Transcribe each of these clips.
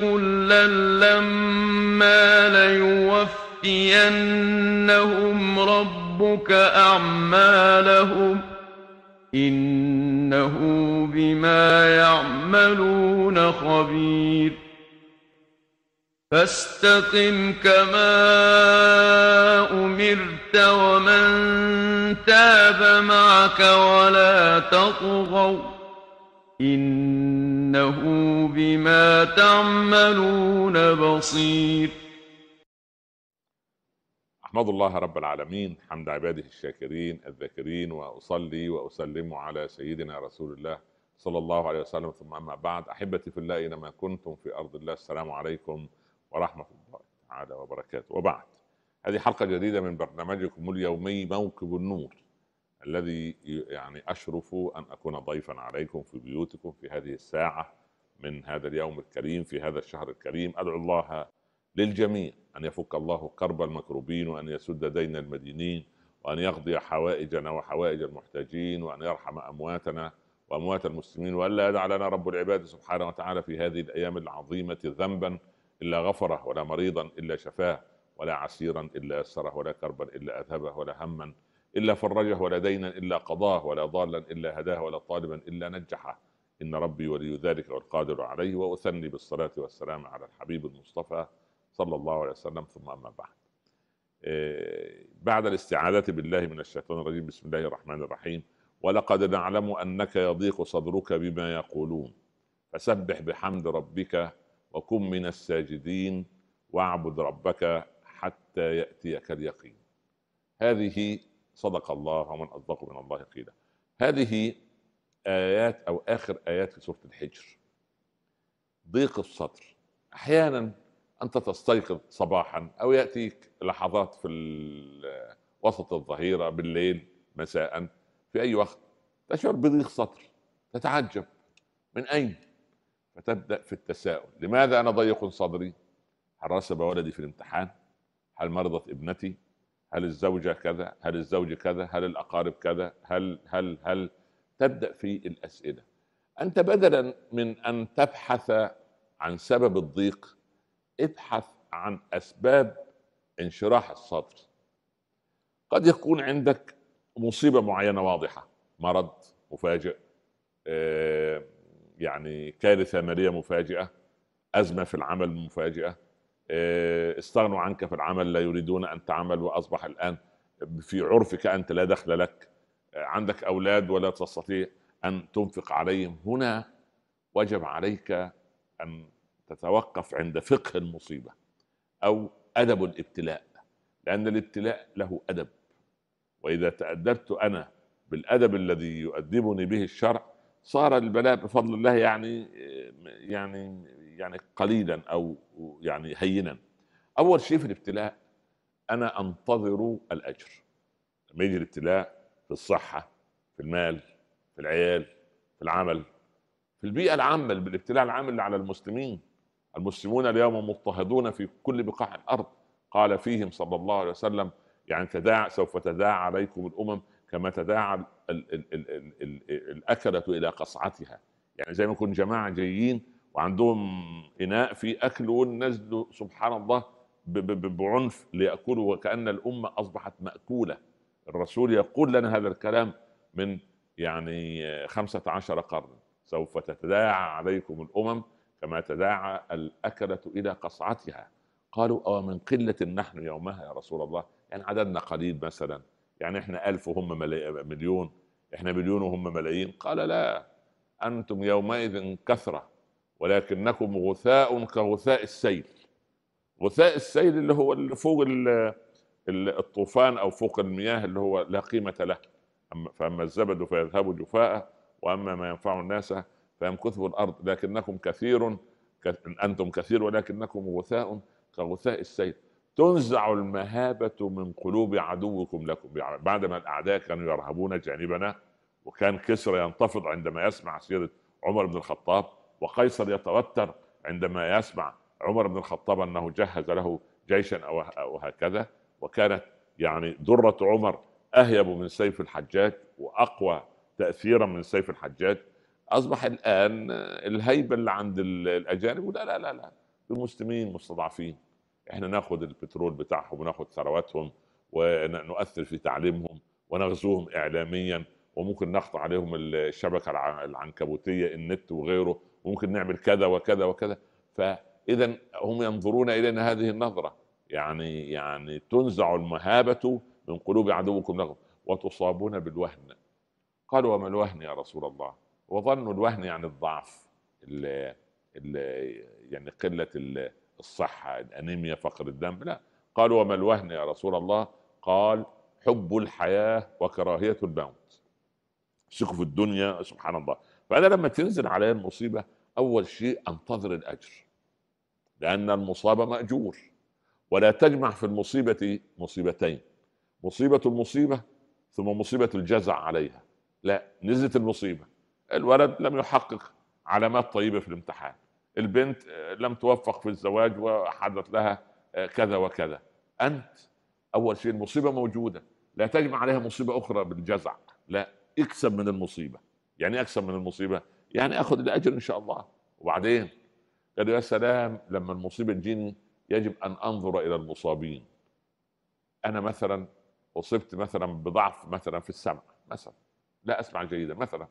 كلا لما ليوفينهم ربك أعمالهم إنه بما يعملون خبير فاستقم كما أمرت ومن تاب معك ولا تطغوا إنه بما تعملون بصير أحمد الله رب العالمين حمد عباده الشاكرين الذاكرين وأصلي وأسلم على سيدنا رسول الله صلى الله عليه وسلم ثم أما بعد أحبتي في الله إنما كنتم في أرض الله السلام عليكم ورحمة الله تعالى وبركاته وبعد هذه حلقة جديدة من برنامجكم اليومي موكب النور الذي يعني أشرف أن أكون ضيفا عليكم في بيوتكم في هذه الساعة من هذا اليوم الكريم في هذا الشهر الكريم أدعو الله للجميع أن يفك الله كرب المكروبين وأن يسد دين المدينين وأن يقضي حوائجنا وحوائج المحتاجين وأن يرحم أمواتنا وأموات المسلمين وألا يدع لنا رب العباد سبحانه وتعالى في هذه الأيام العظيمة ذنبا إلا غفره ولا مريضا إلا شفاه ولا عسيرا إلا يسره ولا كربا إلا أذهبه ولا هما إلا فرجه ولا دينا إلا قضاه ولا ضالا إلا هداه ولا طالبا إلا نجحه إن ربي ولي ذلك والقادر عليه وأثني بالصلاة والسلام على الحبيب المصطفى صلى الله عليه وسلم ثم أما بعد آه، بعد الاستعاذة بالله من الشيطان الرجيم بسم الله الرحمن الرحيم ولقد نعلم أنك يضيق صدرك بما يقولون فسبح بحمد ربك وكن من الساجدين واعبد ربك حتى يأتيك اليقين هذه صدق الله ومن أصدق من الله قيلا هذه آيات أو آخر آيات في سورة الحجر ضيق الصدر أحيانا أنت تستيقظ صباحا أو يأتيك لحظات في وسط الظهيرة بالليل مساء في أي وقت تشعر بضيق صدر تتعجب من أين فتبدأ في التساؤل لماذا أنا ضيق صدري هل رسب ولدي في الامتحان هل مرضت ابنتي هل الزوجة كذا هل الزوج كذا هل الأقارب كذا هل هل هل تبدأ في الأسئلة أنت بدلا من أن تبحث عن سبب الضيق ابحث عن أسباب انشراح الصدر قد يكون عندك مصيبة معينة واضحة مرض مفاجئ آه، يعني كارثة مالية مفاجئة أزمة في العمل مفاجئة آه، استغنوا عنك في العمل لا يريدون ان تعمل واصبح الان في عرفك انت لا دخل لك آه، عندك اولاد ولا تستطيع ان تنفق عليهم هنا وجب عليك ان تتوقف عند فقه المصيبه او ادب الابتلاء لان الابتلاء له ادب واذا تادبت انا بالادب الذي يؤدبني به الشرع صار البلاء بفضل الله يعني آه، يعني يعني قليلا او يعني هينا اول شيء في الابتلاء انا انتظر الاجر لما يجي الابتلاء في الصحه في المال في العيال في العمل في البيئه العامه بالابتلاء العام اللي على المسلمين المسلمون اليوم مضطهدون في كل بقاع الارض قال فيهم صلى الله عليه وسلم يعني تداع سوف تداعى عليكم الامم كما تداعى الاكله الى قصعتها يعني زي ما يكون جماعه جايين وعندهم اناء فيه اكل والناس سبحان الله بعنف ليأكلوا وكأن الأمة أصبحت مأكولة الرسول يقول لنا هذا الكلام من يعني خمسة عشر قرن سوف تتداعى عليكم الأمم كما تداعى الأكلة إلى قصعتها قالوا أو من قلة نحن يومها يا رسول الله يعني عددنا قليل مثلا يعني احنا ألف وهم مليون احنا مليون وهم ملايين قال لا أنتم يومئذ كثرة ولكنكم غثاء كغثاء السيل غثاء السيل اللي هو اللي فوق الطوفان او فوق المياه اللي هو لا قيمه له فاما الزبد فيذهب جفاء واما ما ينفع الناس فيمكثه الارض لكنكم كثير انتم كثير ولكنكم غثاء كغثاء السيل تنزع المهابة من قلوب عدوكم لكم يعني بعدما الأعداء كانوا يرهبون جانبنا وكان كسرى ينتفض عندما يسمع سيرة عمر بن الخطاب وقيصر يتوتر عندما يسمع عمر بن الخطاب انه جهز له جيشا او هكذا وكانت يعني دره عمر اهيب من سيف الحجاج واقوى تاثيرا من سيف الحجاج اصبح الان الهيبه اللي عند الاجانب لا لا لا لا المسلمين مستضعفين احنا ناخذ البترول بتاعهم وناخذ ثرواتهم ونؤثر في تعليمهم ونغزوهم اعلاميا وممكن نقطع عليهم الشبكه العنكبوتيه النت وغيره وممكن نعمل كذا وكذا وكذا فاذا هم ينظرون الينا هذه النظره يعني يعني تنزع المهابه من قلوب عدوكم لكم وتصابون بالوهن قالوا وما الوهن يا رسول الله وظنوا الوهن يعني الضعف ال ال يعني قله الصحه الانيميا فقر الدم لا قالوا وما الوهن يا رسول الله قال حب الحياه وكراهيه الموت شكوا في الدنيا سبحان الله فانا لما تنزل علي المصيبه اول شيء انتظر الاجر لان المصاب ماجور ولا تجمع في المصيبه مصيبتين مصيبه المصيبه ثم مصيبه الجزع عليها لا نزلت المصيبه الولد لم يحقق علامات طيبه في الامتحان البنت آه، لم توفق في الزواج وحدث لها آه، كذا وكذا انت اول شيء المصيبه موجوده لا تجمع عليها مصيبه اخرى بالجزع لا اكسب من المصيبه يعني إيه اكسب من المصيبه يعني اخذ الاجر ان شاء الله وبعدين قال يا سلام لما المصيبه تجيني يجب ان انظر الى المصابين انا مثلا اصبت مثلا بضعف مثلا في السمع مثلا لا اسمع جيدا مثلا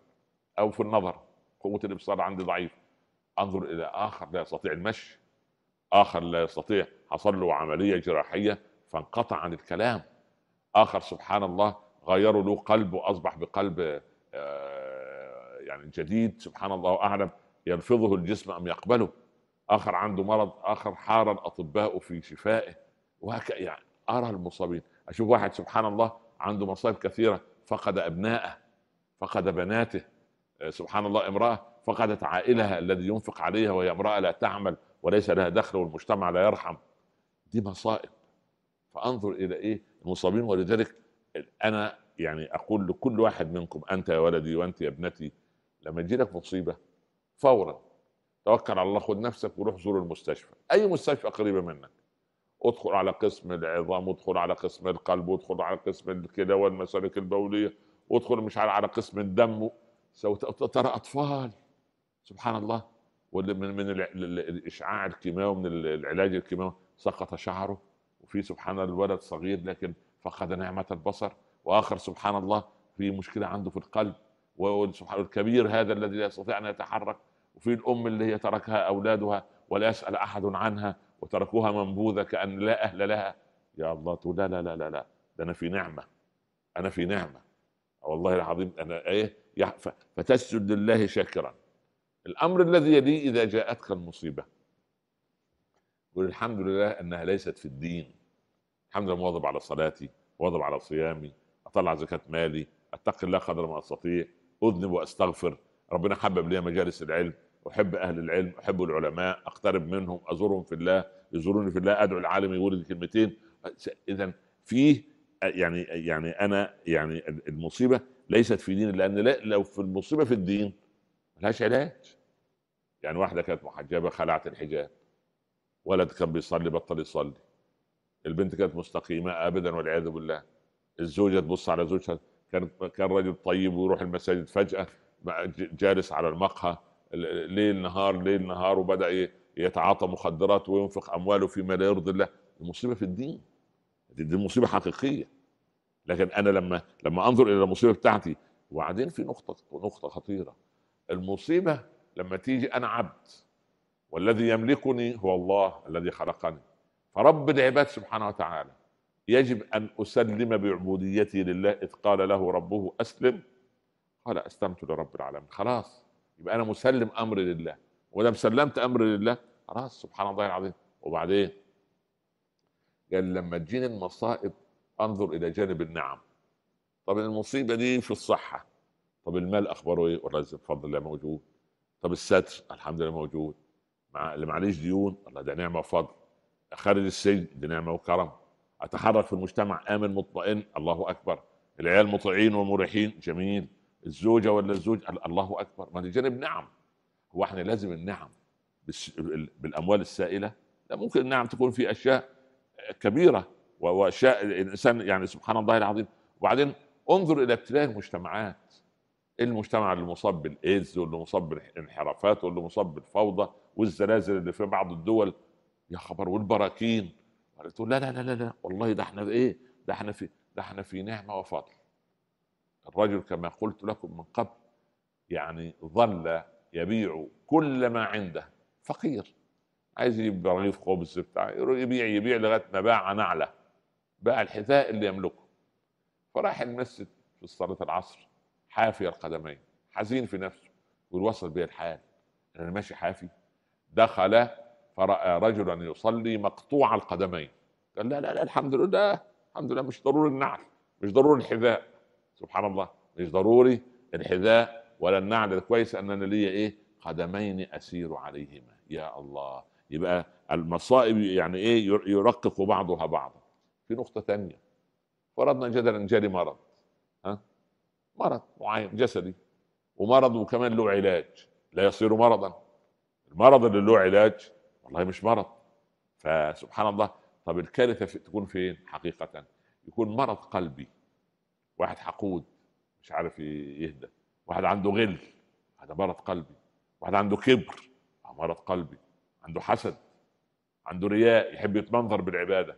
او في النظر قوه الابصار عندي ضعيف انظر الى اخر لا يستطيع المشي اخر لا يستطيع حصل له عمليه جراحيه فانقطع عن الكلام اخر سبحان الله غيروا له قلبه اصبح بقلب آه يعني جديد سبحان الله اعلم يرفضه الجسم ام يقبله اخر عنده مرض اخر حار الاطباء في شفائه وهكذا يعني ارى المصابين اشوف واحد سبحان الله عنده مصائب كثيره فقد ابناءه فقد بناته آه، سبحان الله امراه فقدت عائلها الذي ينفق عليها وهي امراه لا تعمل وليس لها دخل والمجتمع لا يرحم دي مصائب فانظر الى ايه المصابين ولذلك انا يعني اقول لكل واحد منكم انت يا ولدي وانت يا ابنتي لما تجيلك مصيبه فورا توكل على الله خد نفسك وروح زور المستشفى اي مستشفى قريبه منك ادخل على قسم العظام وادخل على قسم القلب وادخل على قسم الكلى والمسالك البوليه وادخل مش عارف على قسم الدم ترى اطفال سبحان الله واللي من من الاشعاع الكيماوي من العلاج الكيماوي سقط شعره وفي سبحان الله الولد صغير لكن فقد نعمه البصر واخر سبحان الله في مشكله عنده في القلب وسبحان الكبير هذا الذي لا يستطيع ان يتحرك وفي الام اللي هي تركها اولادها ولا يسال احد عنها وتركوها منبوذه كان لا اهل لها يا الله تقول لا لا لا لا لا ده انا في نعمه انا في نعمه والله العظيم انا ايه فتسجد لله شاكرا الامر الذي يلي اذا جاءتك المصيبه قل الحمد لله انها ليست في الدين الحمد لله مواظب على صلاتي مواظب على صيامي اطلع زكاه مالي اتقي الله قدر ما استطيع اذنب واستغفر ربنا حبب لي مجالس العلم احب اهل العلم احب العلماء اقترب منهم ازورهم في الله يزوروني في الله ادعو العالم يقول كلمتين اذا فيه يعني يعني انا يعني المصيبه ليست في دين لان لو في المصيبه في الدين ملهاش علاج يعني واحده كانت محجبه خلعت الحجاب ولد كان بيصلي بطل يصلي البنت كانت مستقيمه ابدا والعياذ بالله الزوجه تبص على زوجها كان كان رجل طيب ويروح المساجد فجاه جالس على المقهى ليل نهار ليل نهار وبدا يتعاطى مخدرات وينفق امواله فيما لا يرضي الله المصيبه في الدين دي مصيبه حقيقيه لكن انا لما لما انظر الى المصيبه بتاعتي وبعدين في نقطه نقطه خطيره المصيبه لما تيجي انا عبد والذي يملكني هو الله الذي خلقني فرب العباد سبحانه وتعالى يجب أن أسلم بعبوديتي لله إذ قال له ربه أسلم قال أسلمت لرب العالمين خلاص يبقى أنا مسلم أمري لله ولم سلمت أمري لله خلاص سبحان الله العظيم وبعدين قال لما تجيني المصائب انظر الى جانب النعم طب المصيبه دي في الصحه طب المال اخباره ايه والله بفضل الله موجود طب الستر الحمد لله موجود مع اللي معليش ديون الله ده نعمه وفضل خارج السجن ده نعمه وكرم اتحرك في المجتمع امن مطمئن الله اكبر العيال مطيعين ومريحين جميل الزوجه ولا الزوج الله اكبر ما دي جانب نعم هو احنا لازم النعم بالاموال السائله لا ممكن النعم تكون في اشياء كبيره واشياء الانسان يعني سبحان الله العظيم وبعدين انظر الى ابتلاء المجتمعات المجتمع اللي مصاب بالايدز واللي مصاب بالانحرافات واللي مصاب بالفوضى والزلازل اللي في بعض الدول يا خبر والبراكين تقول لا لا لا لا, لا. والله ده احنا ايه ده احنا في ده احنا في نعمه وفضل الرجل كما قلت لكم من قبل يعني ظل يبيع كل ما عنده فقير عايز يجيب رغيف خبز بتاع يبيع يبيع لغايه ما باع نعله باع الحذاء اللي يملكه فراح المسجد في صلاه العصر حافي القدمين حزين في نفسه يقول وصل بي الحال انا ماشي حافي دخل فراى رجلا يصلي مقطوع القدمين قال لا لا لا الحمد لله الحمد لله مش ضروري النعل مش ضروري الحذاء سبحان الله مش ضروري الحذاء ولا النعل كويس انا ليا ايه قدمين اسير عليهما يا الله يبقى المصائب يعني ايه يرقق بعضها بعضا في نقطه ثانيه فرضنا جدلا جالي مرض ها مرض معين جسدي ومرض وكمان له علاج لا يصير مرضا المرض اللي له علاج والله مش مرض فسبحان الله طب الكارثه في تكون فين حقيقه يكون مرض قلبي واحد حقود مش عارف يهدى واحد عنده غل هذا مرض قلبي واحد عنده كبر مرض قلبي عنده حسد عنده رياء يحب يتمنظر بالعباده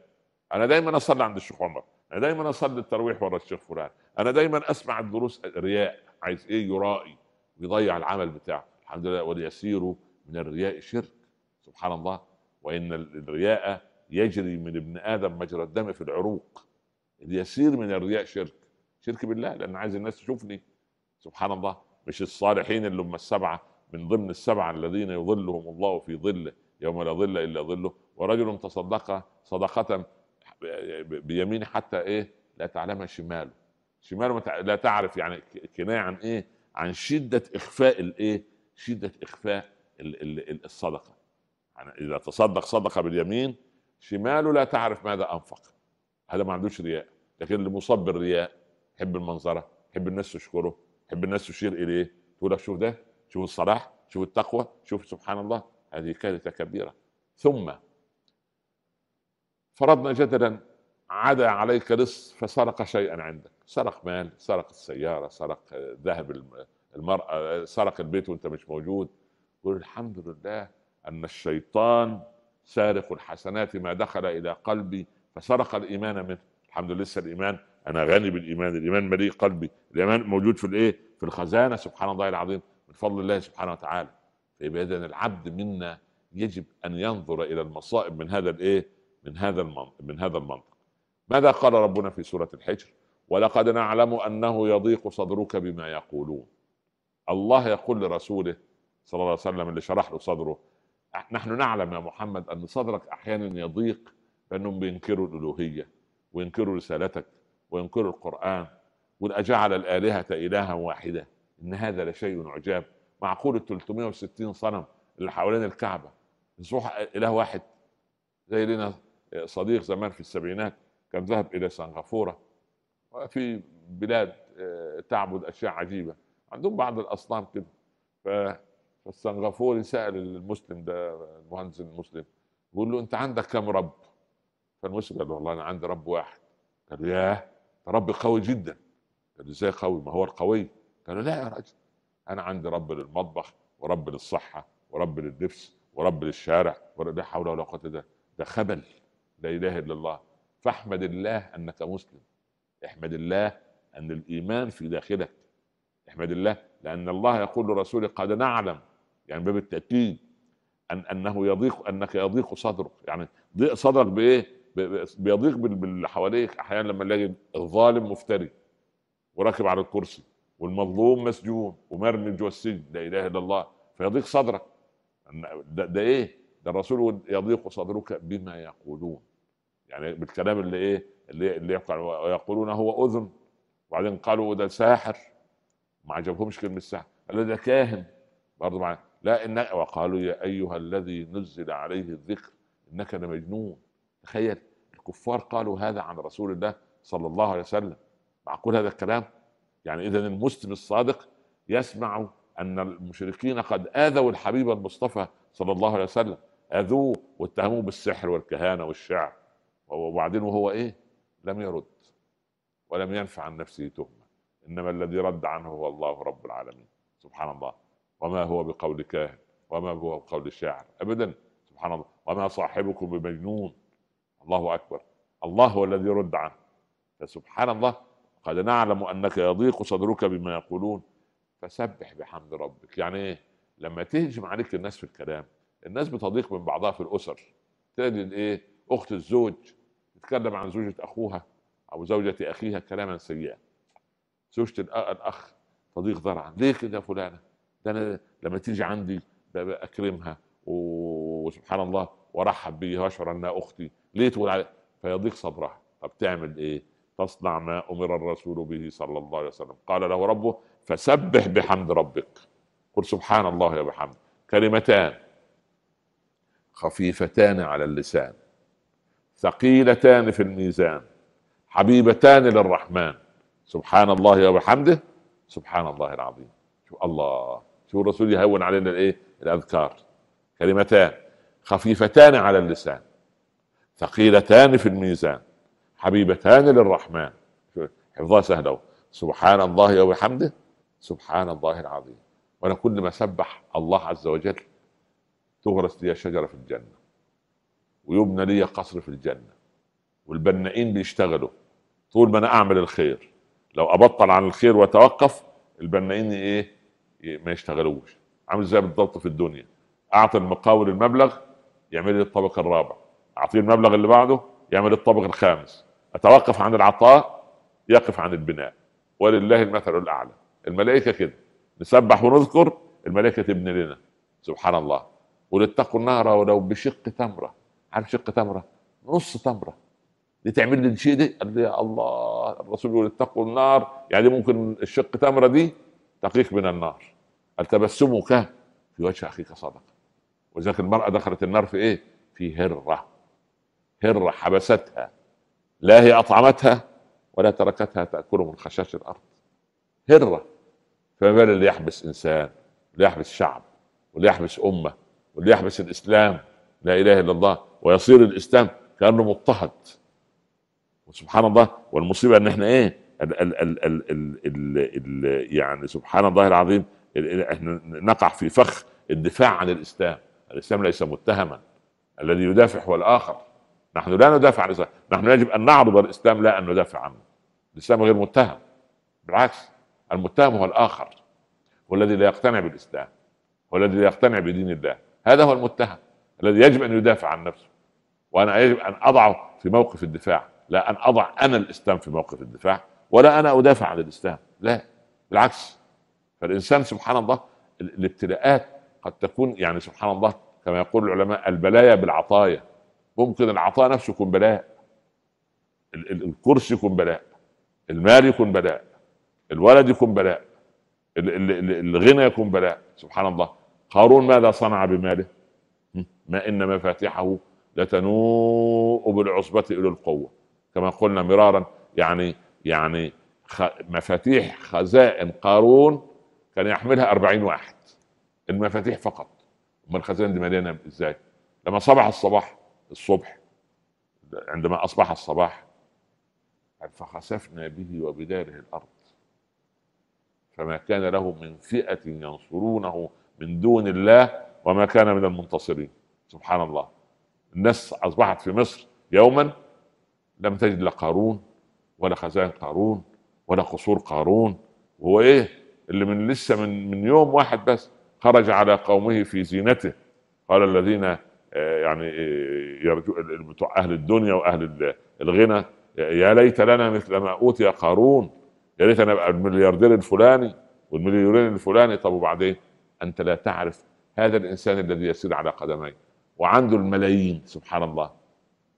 انا دايما اصلي عند الشيخ عمر انا دايما اصلي التراويح ورا الشيخ فلان انا دايما اسمع الدروس رياء عايز ايه يرائي ويضيع العمل بتاعه الحمد لله وليسيروا من الرياء شرك سبحان الله وإن الرياء يجري من ابن آدم مجرى الدم في العروق اليسير من الرياء شرك شرك بالله لأن عايز الناس تشوفني سبحان الله مش الصالحين اللي هم السبعة من ضمن السبعة الذين يظلهم الله في ظله يوم لا ظل إلا ظله ورجل تصدق صدقة بيمينه حتى إيه لا تعلمها شماله شماله لا تعرف يعني كناية عن إيه عن شدة إخفاء الإيه شدة إخفاء الصدقة يعني اذا تصدق صدقه باليمين شماله لا تعرف ماذا انفق هذا ما عندوش رياء لكن اللي مصاب بالرياء يحب المنظره يحب الناس تشكره يحب الناس تشير اليه تقول لك شوف ده شوف الصلاح شوف التقوى شوف سبحان الله هذه كارثه كبيره ثم فرضنا جدلا عدا عليك لص فسرق شيئا عندك سرق مال سرق السياره سرق ذهب المراه سرق البيت وانت مش موجود قول الحمد لله ان الشيطان سارق الحسنات ما دخل الى قلبي فسرق الايمان منه الحمد لله لسه الايمان انا غني بالايمان الايمان مليء قلبي الايمان موجود في الايه في الخزانه سبحان الله العظيم من فضل الله سبحانه وتعالى فيبقى اذا العبد منا يجب ان ينظر الى المصائب من هذا الايه من هذا المنطق من هذا المنطق ماذا قال ربنا في سوره الحجر ولقد نعلم انه يضيق صدرك بما يقولون الله يقول لرسوله صلى الله عليه وسلم اللي شرح له صدره نحن نعلم يا محمد أن صدرك أحيانا يضيق لأنهم بينكروا الألوهية وينكروا رسالتك وينكروا القرآن والاجعل أجعل الآلهة إلها واحدة إن هذا لشيء عجاب معقول ال 360 صنم اللي حوالين الكعبة يصبح إله واحد زي لنا صديق زمان في السبعينات كان ذهب إلى سنغافورة في بلاد آه، تعبد أشياء عجيبة عندهم بعض الأصنام كده ف فالسنغافوري سال المسلم ده المهندس المسلم بيقول له انت عندك كم رب؟ فالمسلم قال له والله انا عندي رب واحد قال له ياه ده رب قوي جدا قال له ازاي قوي ما هو القوي قال له لا يا راجل انا عندي رب للمطبخ ورب للصحه ورب للنفس ورب للشارع لا حول ولا قوه ده ده خبل لا اله الا الله فاحمد الله انك مسلم احمد الله ان الايمان في داخلك احمد الله لان الله يقول لرسوله قد نعلم يعني باب التاكيد أن انه يضيق انك يضيق صدرك يعني ضيق صدرك بايه؟ بيضيق باللي حواليك احيانا لما تلاقي الظالم مفتري وراكب على الكرسي والمظلوم مسجون ومرمي جوا السجن لا اله الا الله فيضيق صدرك ده, ده ايه؟ ده الرسول يضيق صدرك بما يقولون يعني بالكلام اللي ايه؟ اللي, اللي يقولون هو اذن وبعدين قالوا ده ساحر ما عجبهمش كلمه ساحر قالوا ده كاهن برضه معاه لا إن وقالوا يا أيها الذي نزل عليه الذكر إنك لمجنون تخيل الكفار قالوا هذا عن رسول الله صلى الله عليه وسلم معقول هذا الكلام يعني إذا المسلم الصادق يسمع أن المشركين قد آذوا الحبيب المصطفى صلى الله عليه وسلم اذوه واتهموه بالسحر والكهانه والشعر وبعدين وهو ايه؟ لم يرد ولم ينفع عن نفسه تهمه انما الذي رد عنه هو الله رب العالمين سبحان الله وما هو بقول كاهن وما هو بقول شاعر ابدا سبحان الله وما صاحبكم بمجنون الله اكبر الله هو الذي يرد عنه فسبحان الله قد نعلم انك يضيق صدرك بما يقولون فسبح بحمد ربك يعني ايه لما تهجم عليك الناس في الكلام الناس بتضيق من بعضها في الاسر تجد ايه اخت الزوج تتكلم عن زوجة اخوها او زوجة اخيها كلاما سيئا زوجة الاخ تضيق ذرعا ليه كده يا فلانه ده انا لما تيجي عندي اكرمها وسبحان الله وارحب بيها واشعر انها اختي ليه تقول علي فيضيق صدرها طب تعمل ايه تصنع ما امر الرسول به صلى الله عليه وسلم قال له ربه فسبح بحمد ربك قل سبحان الله يا بحمد كلمتان خفيفتان على اللسان ثقيلتان في الميزان حبيبتان للرحمن سبحان الله وبحمده سبحان الله العظيم شوف الله شوف الرسول يهون علينا الايه الاذكار كلمتان خفيفتان على اللسان ثقيلتان في الميزان حبيبتان للرحمن حفظها سهله سبحان الله وبحمده سبحان الله العظيم وانا كل ما سبح الله عز وجل تغرس لي شجره في الجنه ويبنى لي قصر في الجنه والبنائين بيشتغلوا طول ما انا اعمل الخير لو ابطل عن الخير واتوقف البنائين ايه ما يشتغلوش عامل زي بالضبط في الدنيا اعطي المقاول المبلغ يعمل لي الطبق الرابع اعطيه المبلغ اللي بعده يعمل الطابق الخامس اتوقف عن العطاء يقف عن البناء ولله المثل الاعلى الملائكه كده نسبح ونذكر الملائكه تبني لنا سبحان الله ولتقوا النار ولو بشق تمره عارف شق تمره نص تمره دي تعمل لي الشيء ده قال لي يا الله الرسول يقول اتقوا النار يعني ممكن الشق تمره دي تقيك من النار التبسمك تبسمك في وجه اخيك صدقه ولذلك المراه دخلت النار في ايه؟ في هره هره حبستها لا هي اطعمتها ولا تركتها تاكل من خشاش الارض هره فما بال اللي يحبس انسان واللي يحبس شعب واللي يحبس امه واللي يحبس الاسلام لا اله الا الله ويصير الاسلام كانه مضطهد وسبحان الله والمصيبه ان احنا ايه؟ ال ال ال ال ال ال يعني سبحان الله العظيم احنا نقع في فخ الدفاع عن الاسلام الاسلام ليس متهما الذي يدافع هو الاخر نحن لا ندافع عن الاسلام نحن يجب ان نعرض الاسلام لا ان ندافع عنه الاسلام غير متهم بالعكس المتهم هو الاخر هو الذي لا يقتنع بالاسلام هو الذي لا يقتنع بدين الله هذا هو المتهم الذي يجب ان يدافع عن نفسه وانا يجب ان اضعه في موقف الدفاع لا ان اضع انا الاسلام في موقف الدفاع ولا انا ادافع عن الاسلام لا بالعكس فالانسان سبحان الله الابتلاءات قد تكون يعني سبحان الله كما يقول العلماء البلايا بالعطايا ممكن العطاء نفسه يكون بلاء الكرسي يكون بلاء المال يكون بلاء الولد يكون بلاء الغنى يكون بلاء سبحان الله قارون ماذا صنع بماله ما ان مفاتحه لتنوء بالعصبه الى القوه كما قلنا مرارا يعني يعني مفاتيح خزائن قارون كان يحملها 40 واحد المفاتيح فقط امال الخزائن دي مليانه ازاي؟ لما صبح الصباح الصبح عندما اصبح الصباح فخسفنا به وبداره الارض فما كان له من فئه ينصرونه من دون الله وما كان من المنتصرين سبحان الله الناس اصبحت في مصر يوما لم تجد لقارون ولا خزائن قارون ولا قصور قارون وهو ايه اللي من لسه من من يوم واحد بس خرج على قومه في زينته قال الذين آه، يعني آه، يرجو اهل الدنيا واهل الغنى يا ليت لنا مثل ما اوتي قارون يا ليت انا ابقى الملياردير الفلاني والمليونير الفلاني طب وبعدين انت لا تعرف هذا الانسان الذي يسير على قدميه وعنده الملايين سبحان الله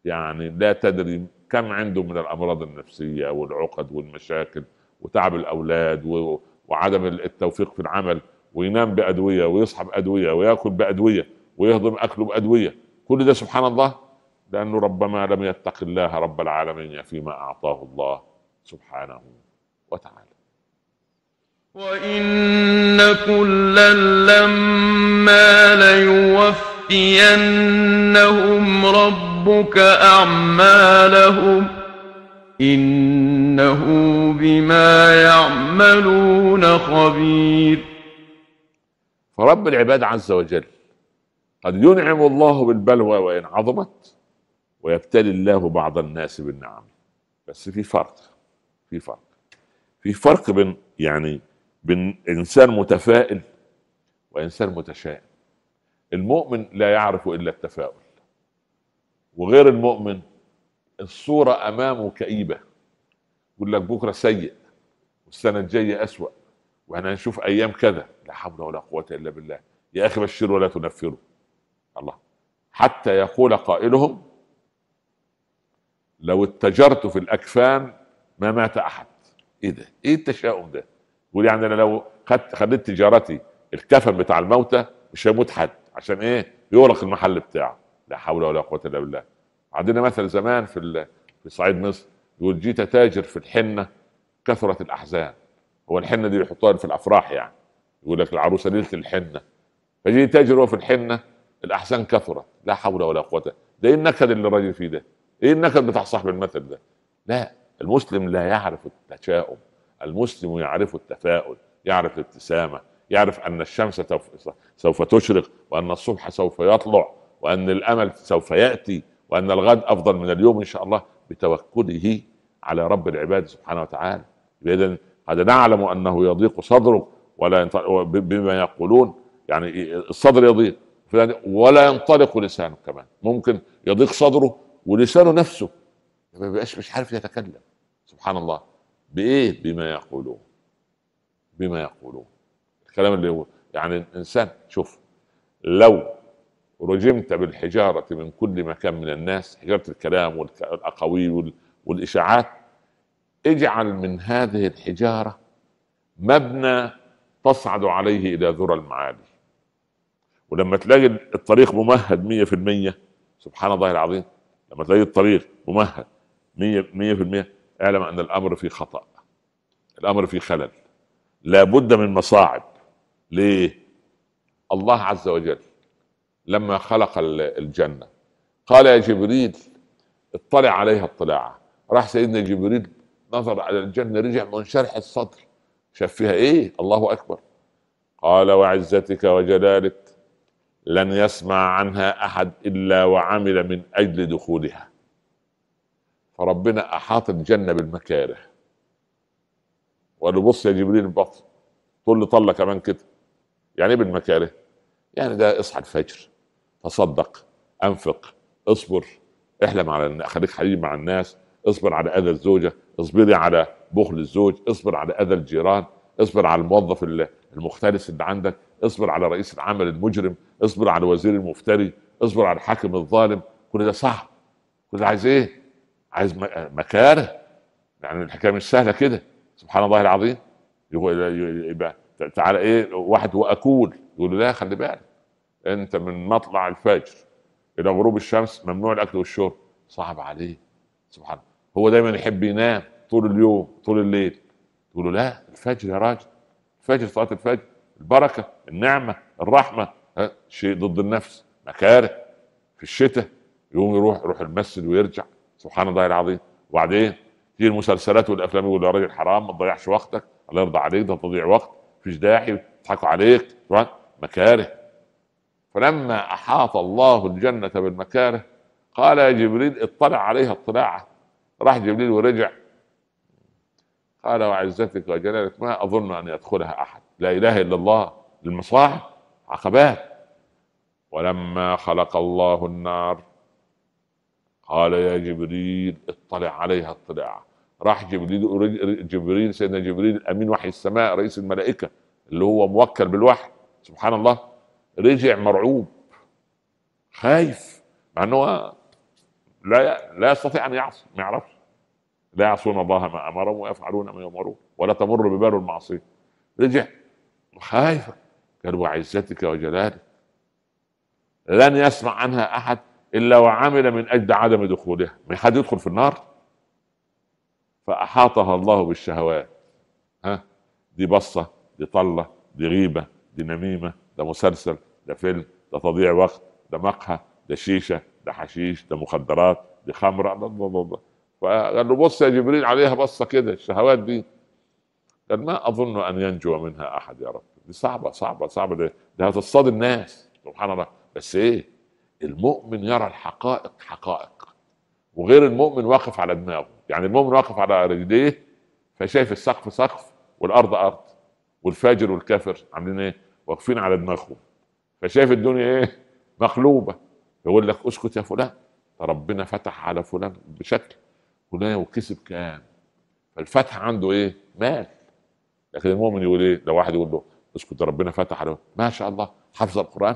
يعني لا تدري كم عنده من الامراض النفسيه والعقد والمشاكل وتعب الاولاد وعدم التوفيق في العمل وينام بادويه ويصحى بادويه وياكل بادويه ويهضم اكله بادويه كل ده سبحان الله لانه ربما لم يتق الله رب العالمين فيما اعطاه الله سبحانه وتعالى وان كلا لما ليوفينهم رب ربك أعمالهم إنه بما يعملون خبير فرب العباد عز وجل قد ينعم الله بالبلوى وإن عظمت ويبتلي الله بعض الناس بالنعم بس في فرق في فرق في فرق بين يعني بين انسان متفائل وانسان متشائم المؤمن لا يعرف الا التفاؤل وغير المؤمن الصورة أمامه كئيبة يقول لك بكرة سيء والسنة الجاية أسوأ وإحنا هنشوف أيام كذا لا حول ولا قوة إلا بالله يا أخي بشر ولا تنفروا الله حتى يقول قائلهم لو اتجرت في الأكفان ما مات أحد إيه ده؟ إيه التشاؤم ده؟ يقول يعني أنا لو خدت خليت تجارتي الكفن بتاع الموتى مش هيموت حد عشان إيه؟ يغلق المحل بتاعه لا حول ولا قوه الا بالله عندنا مثل زمان في في صعيد مصر يقول جيت تاجر في الحنه كثرت الاحزان هو الحنه دي بيحطوها في الافراح يعني يقول لك العروسه ليله الحنه فجيت تاجر هو في الحنه الاحزان كثرت لا حول ولا قوه ده ايه النكد اللي الراجل فيه ده؟ ايه النكد بتاع صاحب المثل ده؟ لا المسلم لا يعرف التشاؤم المسلم يعرف التفاؤل يعرف الابتسامه يعرف ان الشمس سوف تشرق وان الصبح سوف يطلع وان الامل سوف ياتي وان الغد افضل من اليوم ان شاء الله بتوكله على رب العباد سبحانه وتعالى اذا قد نعلم انه يضيق صدرك ولا بما يقولون يعني الصدر يضيق ولا ينطلق لسانه كمان ممكن يضيق صدره ولسانه نفسه ما بيبقاش مش عارف يتكلم سبحان الله بايه بما يقولون بما يقولون الكلام اللي هو يعني الانسان شوف لو رجمت بالحجارة من كل مكان من الناس حجارة الكلام والأقاويل والإشاعات اجعل من هذه الحجارة مبنى تصعد عليه إلى ذرى المعالي ولما تلاقي الطريق ممهد مية في المية سبحان الله العظيم لما تلاقي الطريق ممهد مية, مية في المية اعلم أن الأمر في خطأ الأمر في خلل لابد من مصاعب ليه الله عز وجل لما خلق الجنة قال يا جبريل اطلع عليها اطلاعة راح سيدنا جبريل نظر على الجنة رجع منشرح الصدر شاف فيها ايه الله اكبر قال وعزتك وجلالك لن يسمع عنها احد الا وعمل من اجل دخولها فربنا احاط الجنه بالمكاره وقال بص يا جبريل البطن طول طله كمان كده يعني ايه بالمكاره يعني ده اصحى الفجر تصدق انفق اصبر احلم على خليك حبيب مع الناس اصبر على اذى الزوجه اصبري على بخل الزوج اصبر على اذى الجيران اصبر على الموظف المختلس اللي عندك اصبر على رئيس العمل المجرم اصبر على وزير المفتري اصبر على الحاكم الظالم كل ده صعب كل ده عايز ايه عايز مكاره يعني الحكايه مش سهله كده سبحان الله العظيم يبقى تعالى ايه واحد هو اكول يقول له لا خلي بالك انت من مطلع الفجر الى غروب الشمس ممنوع الاكل والشرب صعب عليه سبحان هو دايما يحب ينام طول اليوم طول الليل تقول له لا الفجر يا راجل الفجر صلاه الفجر البركه النعمه الرحمه ها شيء ضد النفس مكاره في الشتاء يقوم يروح يروح المسجد ويرجع سبحان الله العظيم وبعدين تيجي المسلسلات والافلام يقول يا راجل حرام ما تضيعش وقتك الله يرضى عليك ده تضيع وقت مفيش داعي يضحكوا عليك مكاره فلما احاط الله الجنه بالمكاره قال يا جبريل اطلع عليها اطلاعه راح جبريل ورجع قال وعزتك وجلالك ما اظن ان يدخلها احد لا اله الا الله المصاعب عقبات ولما خلق الله النار قال يا جبريل اطلع عليها اطلاعه راح جبريل جبريل سيدنا جبريل امين وحي السماء رئيس الملائكه اللي هو موكل بالوحي سبحان الله رجع مرعوب خايف مع انه لا لا يستطيع ان يعصي ما يعرفش لا يعصون الله ما امرهم ويفعلون ما يؤمرون ولا تمر بباله المعصيه رجع خايف قال وعزتك وجلالك لن يسمع عنها احد الا وعمل من اجل عدم دخولها ما حد يدخل في النار فاحاطها الله بالشهوات ها دي بصه دي طله دي غيبه دي نميمه ده مسلسل ده فيلم ده تضييع وقت ده مقهى ده شيشه ده حشيش ده مخدرات ده خمره فقال له بص يا جبريل عليها بصه كده الشهوات دي قال ما اظن ان ينجو منها احد يا رب دي صعبه صعبه صعبه ده, ده هتصطاد الناس سبحان الله بس ايه المؤمن يرى الحقائق حقائق وغير المؤمن واقف على دماغه يعني المؤمن واقف على رجليه فشايف السقف سقف والارض ارض والفاجر والكافر عاملين ايه واقفين على دماغهم فشايف الدنيا ايه مقلوبه يقول لك اسكت يا فلان ربنا فتح على فلان بشكل فلان وكسب كام فالفتح عنده ايه مال لكن المؤمن يقول ايه لو واحد يقول له اسكت ربنا فتح على ما شاء الله حفظ القران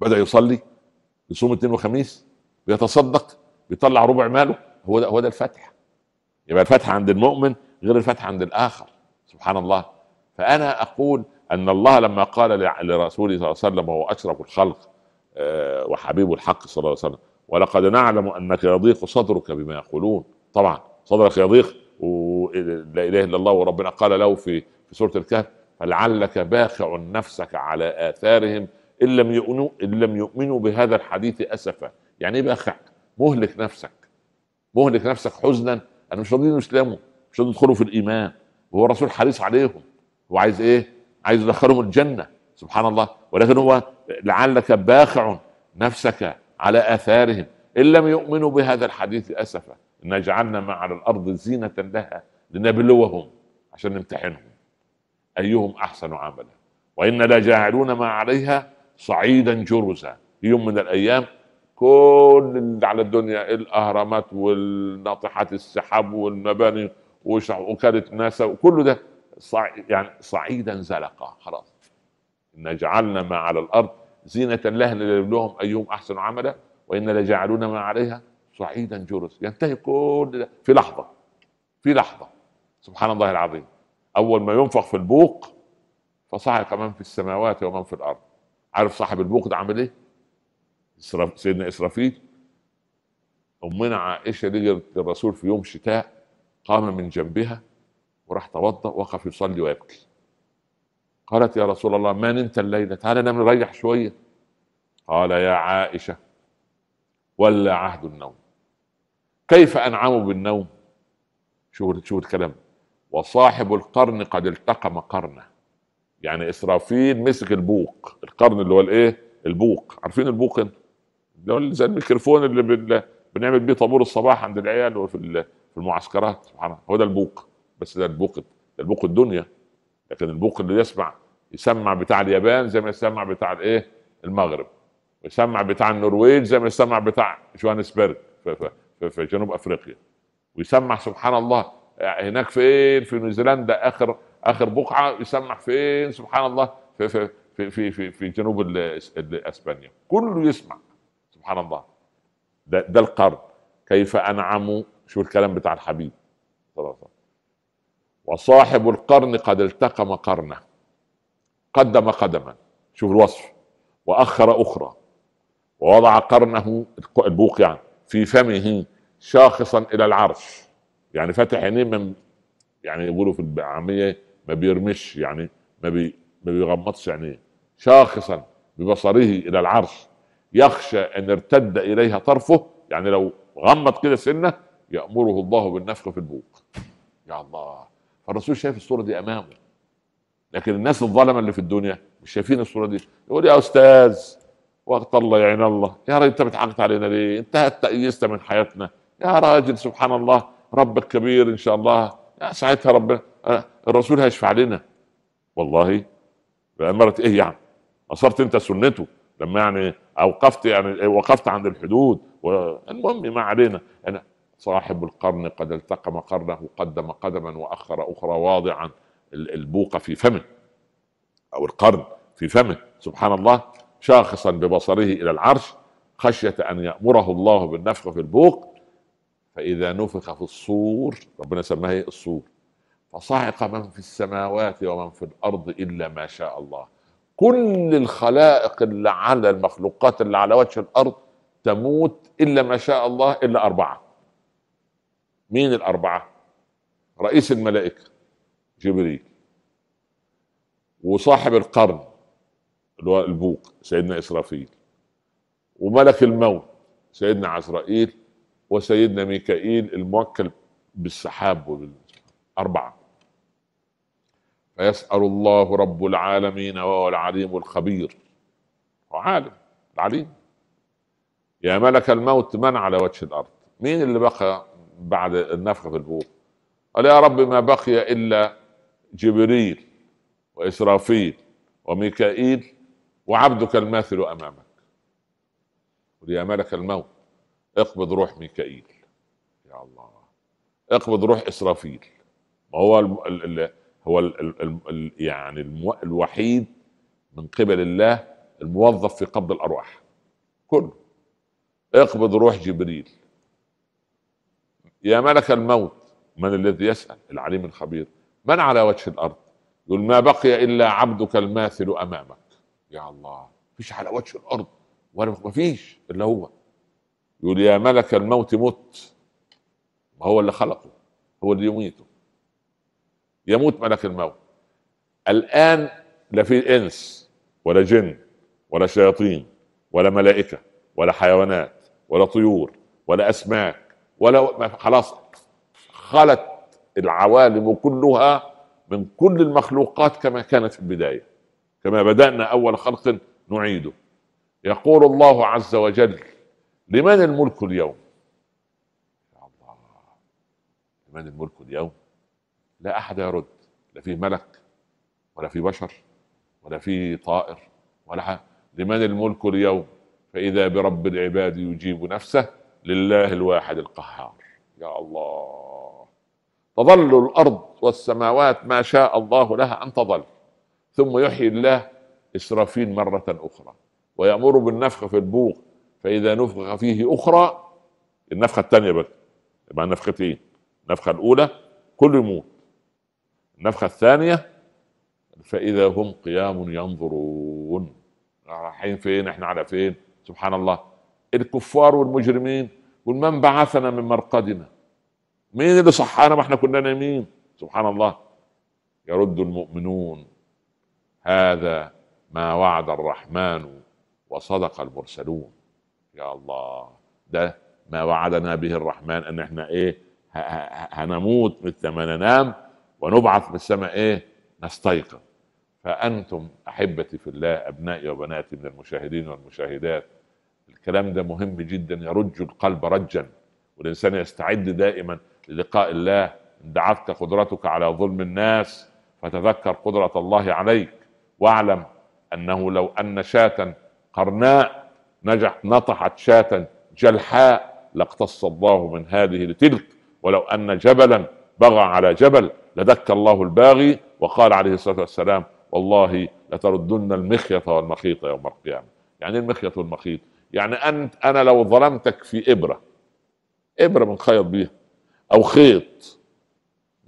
بدا يصلي يصوم اثنين وخميس بيتصدق بيطلع ربع ماله هو ده هو ده الفتح يبقى الفتح عند المؤمن غير الفتح عند الاخر سبحان الله فانا اقول ان الله لما قال لرسوله صلى الله عليه وسلم وهو اشرف الخلق آه، وحبيب الحق صلى الله عليه وسلم ولقد نعلم انك يضيق صدرك بما يقولون طبعا صدرك يضيق ولا اله الا الله وربنا قال له في في سوره الكهف فلعلك باخع نفسك على اثارهم ان لم يؤمنوا ان لم يؤمنوا بهذا الحديث اسفا يعني ايه باخع؟ مهلك نفسك مهلك نفسك حزنا انا مش راضيين يسلموا مش راضيين يدخلوا في الايمان وهو الرسول حريص عليهم هو عايز ايه؟ عايز يدخلهم الجنه سبحان الله ولكن هو لعلك باخع نفسك على اثارهم ان لم يؤمنوا بهذا الحديث اسفا انا جعلنا ما على الارض زينه لها لنبلوهم عشان نمتحنهم ايهم احسن عملا وانا لجاعلون ما عليها صعيدا جرزا في يوم من الايام كل اللي على الدنيا الاهرامات والناطحات السحاب والمباني وكاله ناسا وكله ده صع... يعني صعيدا زلقا خلاص إن جعلنا ما على الأرض زينة لها لنبلوهم أيهم أحسن عملا وإن لجعلون ما عليها صعيدا جرس ينتهي كل ده في لحظة في لحظة سبحان الله العظيم أول ما ينفخ في البوق فصعق من في السماوات ومن في الأرض عارف صاحب البوق ده عامل إيه؟ سيدنا إسرافيل أمنا عائشة لجت للرسول في يوم شتاء قام من جنبها وراح توضأ وقف يصلي ويبكي قالت يا رسول الله ما نمت الليلة تعالى نام نريح شوية قال يا عائشة ولا عهد النوم كيف أنعم بالنوم شوف شوف الكلام وصاحب القرن قد التقم قرنه يعني إسرافيل مسك البوق القرن اللي هو الإيه البوق عارفين البوق اللي هو زي الميكروفون اللي بنعمل بيه طابور الصباح عند العيال وفي المعسكرات سبحان الله هو ده البوق بس ده البوق ده البوق الدنيا لكن البوق اللي يسمع يسمع بتاع اليابان زي ما يسمع بتاع الايه المغرب ويسمع بتاع النرويج زي ما يسمع بتاع جوهانسبرج في, في, في جنوب افريقيا ويسمع سبحان الله هناك فين في نيوزيلندا اخر اخر بقعه آه، يسمع فين سبحان الله في في في في, في, في جنوب اسبانيا كله يسمع سبحان الله ده ده القرن كيف انعموا شوف الكلام بتاع الحبيب صلى الله عليه وسلم وصاحب القرن قد التقم قرنه قدم قدما شوف الوصف واخر اخرى ووضع قرنه البوق يعني في فمه شاخصا الى العرش يعني فتح عينيه من يعني يقولوا في العاميه ما بيرمش يعني ما بي ما بيغمضش عينيه شاخصا ببصره الى العرش يخشى ان ارتد اليها طرفه يعني لو غمض كده سنه يامره الله بالنفخ في البوق يا الله فالرسول شايف الصوره دي امامه لكن الناس الظلمه اللي في الدنيا مش شايفين الصوره دي يقول يا استاذ وقت الله يعين الله يا راجل انت بتعاقد علينا ليه انتهت تأييسنا من حياتنا يا راجل سبحان الله ربك كبير ان شاء الله يا ساعتها ربنا آه، الرسول هيشفع لنا والله مرت ايه يعني اصرت انت سنته لما يعني اوقفت يعني وقفت عند الحدود المهم ما علينا انا صاحب القرن قد التقم قرنه قدم قدما واخر اخرى واضعا البوق في فمه او القرن في فمه سبحان الله شاخصا ببصره الى العرش خشيه ان يامره الله بالنفخ في البوق فاذا نفخ في الصور ربنا سماه ايه الصور فصعق من في السماوات ومن في الارض الا ما شاء الله كل الخلائق اللي على المخلوقات اللي على وجه الارض تموت الا ما شاء الله الا اربعه مين الأربعة؟ رئيس الملائكة جبريل وصاحب القرن اللي هو البوق سيدنا إسرافيل وملك الموت سيدنا عزرائيل وسيدنا ميكائيل الموكل بالسحاب أربعة فيسأل الله رب العالمين وهو العليم الخبير هو عالم العليم يا ملك الموت من على وجه الأرض مين اللي بقى بعد النفخه في البوق قال يا رب ما بقي الا جبريل واسرافيل وميكائيل وعبدك الماثل امامك يا ملك الموت اقبض روح ميكائيل يا الله اقبض روح اسرافيل ما هو الـ الـ هو الـ الـ الـ يعني الوحيد من قبل الله الموظف في قبض الارواح كله اقبض روح جبريل يا ملك الموت من الذي يسأل العليم الخبير من على وجه الأرض يقول ما بقي إلا عبدك الماثل أمامك يا الله فيش على وجه الأرض ولا ما فيش إلا هو يقول يا ملك الموت مت ما هو اللي خلقه هو اللي يميته يموت ملك الموت الآن لا في إنس ولا جن ولا شياطين ولا ملائكة ولا حيوانات ولا طيور ولا أسماك ولو خلاص خلت العوالم كلها من كل المخلوقات كما كانت في البدايه كما بدانا اول خلق نعيده يقول الله عز وجل لمن الملك اليوم الله لمن الملك اليوم لا احد يرد لا في ملك ولا في بشر ولا في طائر ولا لمن الملك اليوم فاذا برب العباد يجيب نفسه لله الواحد القهار يا الله تظل الارض والسماوات ما شاء الله لها ان تظل ثم يحيي الله اسرافين مره اخرى ويامر بالنفخ في البوق فاذا نفخ فيه اخرى النفخه الثانيه بقى يبقى نفختين النفخه الاولى كل يموت النفخه الثانيه فاذا هم قيام ينظرون رايحين فين احنا على فين سبحان الله الكفار والمجرمين قل من بعثنا من مرقدنا مين اللي صحانا ما احنا كنا نايمين سبحان الله يرد المؤمنون هذا ما وعد الرحمن وصدق المرسلون يا الله ده ما وعدنا به الرحمن ان احنا ايه هنموت مثل ما ننام ونبعث من السماء ايه نستيقظ فانتم احبتي في الله ابنائي وبناتي من المشاهدين والمشاهدات الكلام ده مهم جدا يرج القلب رجا والانسان يستعد دائما للقاء الله ان دعتك قدرتك على ظلم الناس فتذكر قدره الله عليك واعلم انه لو ان شاة قرناء نجح نطحت شاة جلحاء لاقتص الله من هذه لتلك ولو ان جبلا بغى على جبل لدك الله الباغي وقال عليه الصلاه والسلام والله لتردن المخيط والمخيط يوم القيامه يعني إيه المخيط والمخيط يعني انت انا لو ظلمتك في ابره ابره بنخيط بيها او خيط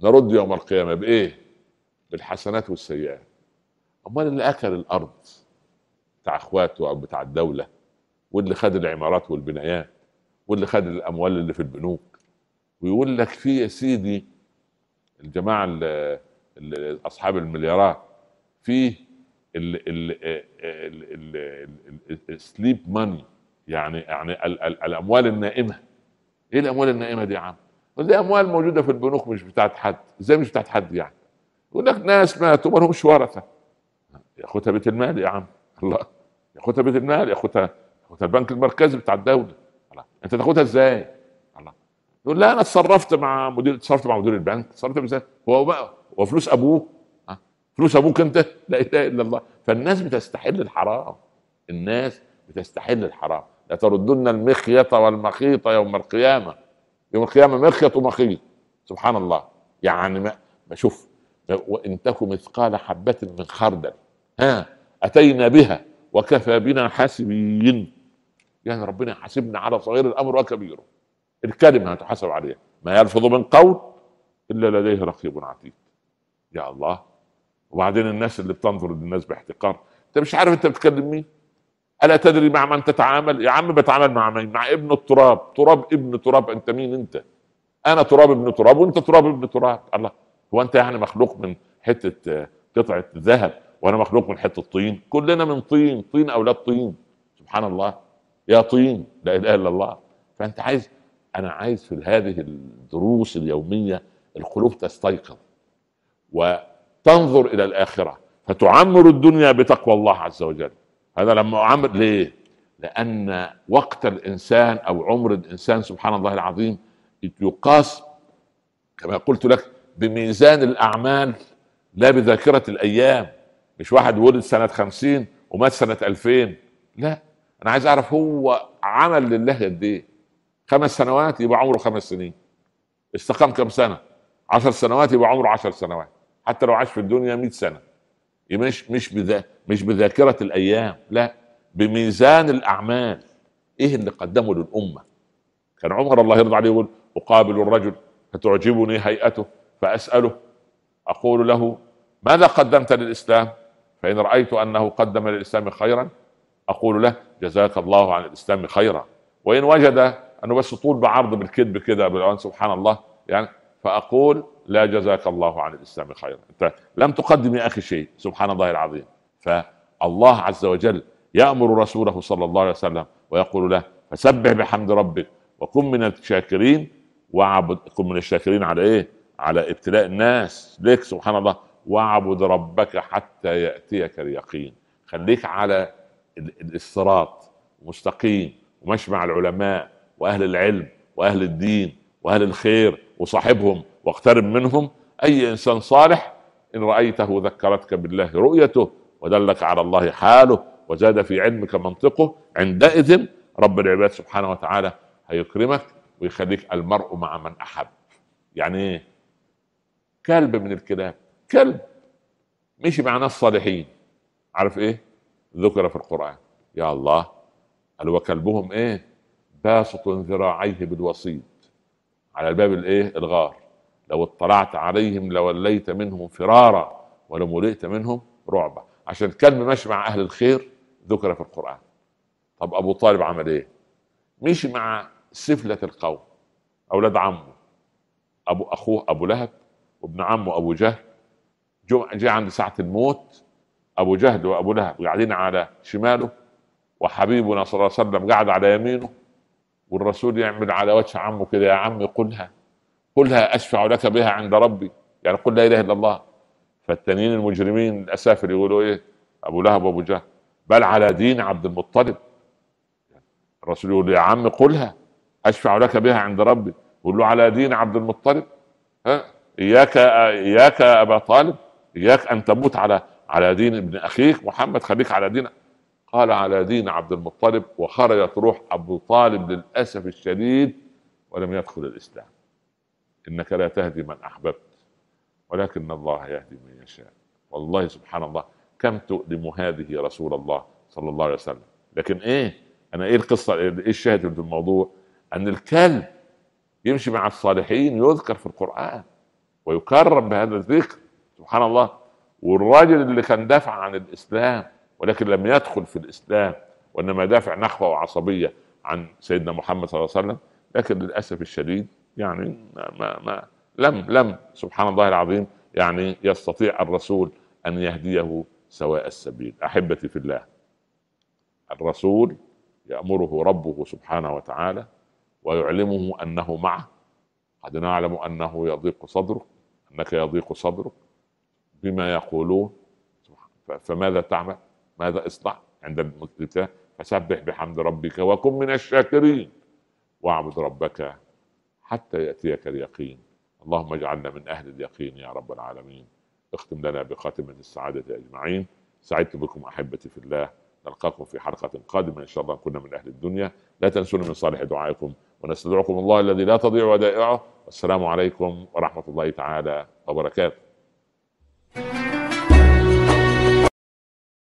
نرد يوم القيامه بايه؟ بالحسنات والسيئات امال اللي اكل الارض بتاع اخواته او بتاع الدوله واللي خد العمارات والبنايات واللي خد الاموال اللي في البنوك ويقول لك في يا سيدي الجماعه اللي اصحاب المليارات فيه السليب ماني آه، يعني يعني الاموال النائمه ايه الاموال النائمه دي يا عم؟ دي اموال موجوده في البنوك مش بتاعت حد ازاي مش بتاعت حد يعني؟ يقول لك ناس ماتوا ما لهمش ورثه ياخدها بيت المال يا عم الله ياخدها بيت المال ياخدها ياخدها البنك المركزي بتاع الدوله الله انت تاخدها ازاي؟ الله يقول لا انا اتصرفت مع مدير اتصرفت مع مدير البنك اتصرفت ازاي؟ هو بقى هو فلوس ابوه فلوس ابوك انت لا اله الا الله فالناس بتستحل الحرام الناس بتستحل الحرام لتردن المخيط والمخيط يوم القيامة يوم القيامة مخيط ومخيط سبحان الله يعني ما شوف وإن تك مثقال حبة من خردل ها أتينا بها وكفى بنا حاسبين يعني ربنا يحاسبنا على صغير الأمر وكبيره الكلمة هتحاسب عليها ما يلفظ من قول إلا لديه رقيب عتيد يا الله وبعدين الناس اللي بتنظر للناس باحتقار انت مش عارف انت بتكلم مين الا تدري مع من تتعامل يا عم بتعامل مع مين مع ابن التراب تراب ابن تراب انت مين انت انا تراب ابن تراب وانت تراب ابن تراب الله هو انت يعني مخلوق من حته آه، قطعه ذهب وانا مخلوق من حته طين كلنا من طين طين اولاد طين سبحان الله يا طين لا اله الا الله فانت عايز انا عايز في هذه الدروس اليوميه القلوب تستيقظ و تنظر الى الاخره فتعمر الدنيا بتقوى الله عز وجل هذا لما اعمر ليه؟ لان وقت الانسان او عمر الانسان سبحان الله العظيم يقاس كما قلت لك بميزان الاعمال لا بذاكره الايام مش واحد ولد سنه خمسين ومات سنه ألفين لا انا عايز اعرف هو عمل لله قد ايه خمس سنوات يبقى عمره خمس سنين استقام كم سنه عشر سنوات يبقى عمره عشر سنوات حتى لو عاش في الدنيا 100 سنه إيه، مش مش بذا مش بذاكره الايام لا بميزان الاعمال ايه اللي قدمه للامه كان عمر الله يرضى عليه يقول اقابل الرجل فتعجبني هيئته فاساله اقول له ماذا قدمت للاسلام فان رايت انه قدم للاسلام خيرا اقول له جزاك الله عن الاسلام خيرا وان وجد انه بس طول بعرض بالكذب كده سبحان الله يعني فاقول لا جزاك الله عن الاسلام خيرا انت لم تقدم يا اخي شيء سبحان الله العظيم فالله عز وجل يامر رسوله صلى الله عليه وسلم ويقول له فسبح بحمد ربك وكن من الشاكرين واعبد كن من الشاكرين على ايه على ابتلاء الناس ليك سبحان الله واعبد ربك حتى ياتيك اليقين خليك على الصراط مستقيم ومشي مع العلماء واهل العلم واهل الدين واهل الخير وصاحبهم واقترب منهم اي انسان صالح ان رايته ذكرتك بالله رؤيته ودلك على الله حاله وزاد في علمك منطقه عندئذ رب العباد سبحانه وتعالى هيكرمك ويخليك المرء مع من احب يعني ايه كلب من الكلاب كلب مشي مع ناس صالحين عارف ايه ذكر في القران يا الله قال وكلبهم ايه باسط ذراعيه بالوسيط على الباب الايه الغار لو اطلعت عليهم لوليت منهم فرارا ولملئت منهم رعبا عشان الكلب ماشي مع اهل الخير ذكر في القران طب ابو طالب عمل ايه مشي مع سفلة القوم اولاد عمه ابو اخوه ابو لهب وابن عمه ابو جهل جاء عند ساعه الموت ابو جهل وابو لهب قاعدين على شماله وحبيبنا صلى الله عليه وسلم قاعد على يمينه والرسول يعمل على وجه عمه كده يا عم قلها قلها اشفع لك بها عند ربي يعني قل لا اله الا الله فالتانيين المجرمين الاسافر يقولوا ايه ابو لهب وابو جهل بل على دين عبد المطلب الرسول يقول يا عم قلها اشفع لك بها عند ربي قل له على دين عبد المطلب ها اياك اياك ابا طالب اياك ان تموت على على دين ابن اخيك محمد خليك على دين قال على دين عبد المطلب وخرجت روح ابو طالب للاسف الشديد ولم يدخل الاسلام انك لا تهدي من احببت ولكن الله يهدي من يشاء والله سبحان الله كم تؤلم هذه رسول الله صلى الله عليه وسلم لكن ايه انا ايه القصه ايه الشاهد في الموضوع ان الكلب يمشي مع الصالحين يذكر في القران ويكرم بهذا الذكر سبحان الله والراجل اللي كان دافع عن الاسلام ولكن لم يدخل في الاسلام وانما دافع نخوه وعصبيه عن سيدنا محمد صلى الله عليه وسلم لكن للاسف الشديد يعني ما ما لم لم سبحان الله العظيم يعني يستطيع الرسول ان يهديه سواء السبيل احبتي في الله الرسول يامره ربه سبحانه وتعالى ويعلمه انه معه قد نعلم انه يضيق صدره انك يضيق صدرك بما يقولون فماذا تعمل؟ ماذا اصنع عند الابتلاء؟ فسبح بحمد ربك وكن من الشاكرين واعبد ربك حتى يأتيك اليقين اللهم اجعلنا من أهل اليقين يا رب العالمين اختم لنا بخاتمة السعادة أجمعين سعدت بكم أحبتي في الله نلقاكم في حلقة قادمة إن شاء الله كنا من أهل الدنيا لا تنسونا من صالح دعائكم ونستدعكم الله الذي لا تضيع ودائعه والسلام عليكم ورحمة الله تعالى وبركاته